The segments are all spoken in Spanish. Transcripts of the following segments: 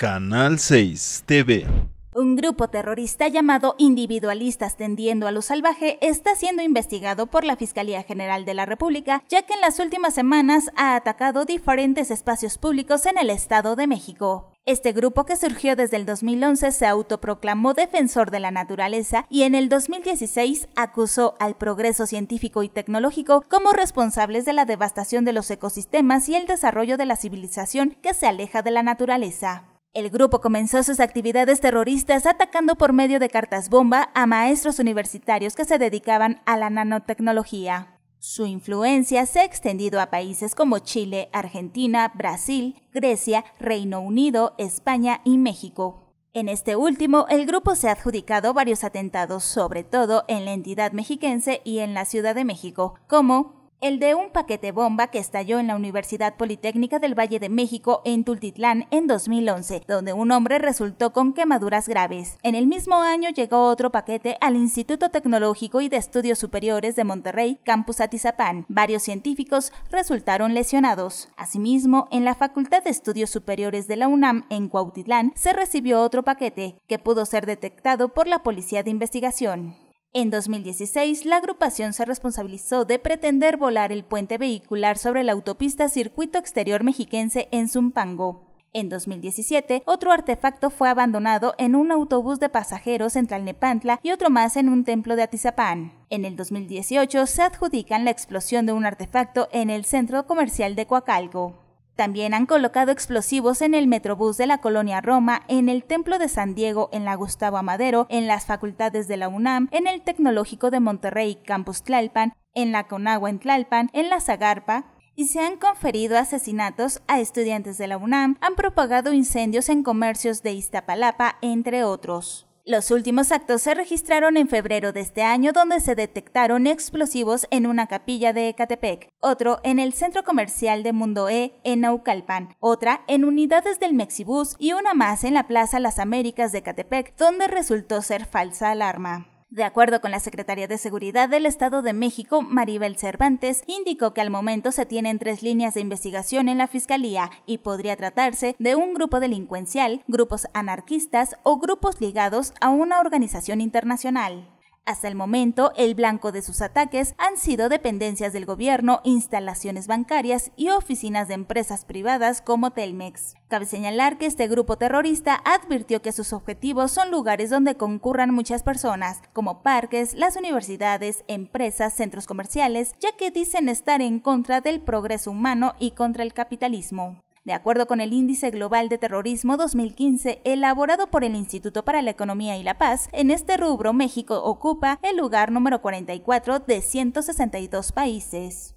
Canal 6 TV. Un grupo terrorista llamado Individualistas Tendiendo a lo Salvaje está siendo investigado por la Fiscalía General de la República, ya que en las últimas semanas ha atacado diferentes espacios públicos en el Estado de México. Este grupo que surgió desde el 2011 se autoproclamó defensor de la naturaleza y en el 2016 acusó al progreso científico y tecnológico como responsables de la devastación de los ecosistemas y el desarrollo de la civilización que se aleja de la naturaleza. El grupo comenzó sus actividades terroristas atacando por medio de cartas bomba a maestros universitarios que se dedicaban a la nanotecnología. Su influencia se ha extendido a países como Chile, Argentina, Brasil, Grecia, Reino Unido, España y México. En este último, el grupo se ha adjudicado varios atentados, sobre todo en la entidad mexiquense y en la Ciudad de México, como el de un paquete bomba que estalló en la Universidad Politécnica del Valle de México en Tultitlán en 2011, donde un hombre resultó con quemaduras graves. En el mismo año llegó otro paquete al Instituto Tecnológico y de Estudios Superiores de Monterrey, Campus Atizapán. Varios científicos resultaron lesionados. Asimismo, en la Facultad de Estudios Superiores de la UNAM en Cuautitlán se recibió otro paquete que pudo ser detectado por la Policía de Investigación. En 2016, la agrupación se responsabilizó de pretender volar el puente vehicular sobre la autopista Circuito Exterior Mexiquense en Zumpango. En 2017, otro artefacto fue abandonado en un autobús de pasajeros en Tlalnepantla y otro más en un templo de Atizapán. En el 2018 se adjudican la explosión de un artefacto en el centro comercial de Coacalgo. También han colocado explosivos en el Metrobús de la Colonia Roma, en el Templo de San Diego, en la Gustavo Amadero, en las facultades de la UNAM, en el Tecnológico de Monterrey, Campus Tlalpan, en la Conagua en Tlalpan, en la Zagarpa, y se han conferido asesinatos a estudiantes de la UNAM, han propagado incendios en comercios de Iztapalapa, entre otros. Los últimos actos se registraron en febrero de este año donde se detectaron explosivos en una capilla de Ecatepec, otro en el centro comercial de Mundo E en Naucalpan, otra en unidades del Mexibus y una más en la Plaza Las Américas de Ecatepec donde resultó ser falsa alarma. De acuerdo con la Secretaría de Seguridad del Estado de México, Maribel Cervantes indicó que al momento se tienen tres líneas de investigación en la Fiscalía y podría tratarse de un grupo delincuencial, grupos anarquistas o grupos ligados a una organización internacional. Hasta el momento, el blanco de sus ataques han sido dependencias del gobierno, instalaciones bancarias y oficinas de empresas privadas como Telmex. Cabe señalar que este grupo terrorista advirtió que sus objetivos son lugares donde concurran muchas personas, como parques, las universidades, empresas, centros comerciales, ya que dicen estar en contra del progreso humano y contra el capitalismo de acuerdo con el Índice Global de Terrorismo 2015 elaborado por el Instituto para la Economía y la Paz, en este rubro México ocupa el lugar número 44 de 162 países.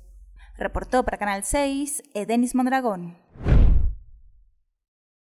Reportó para Canal 6 Edenis Mondragón.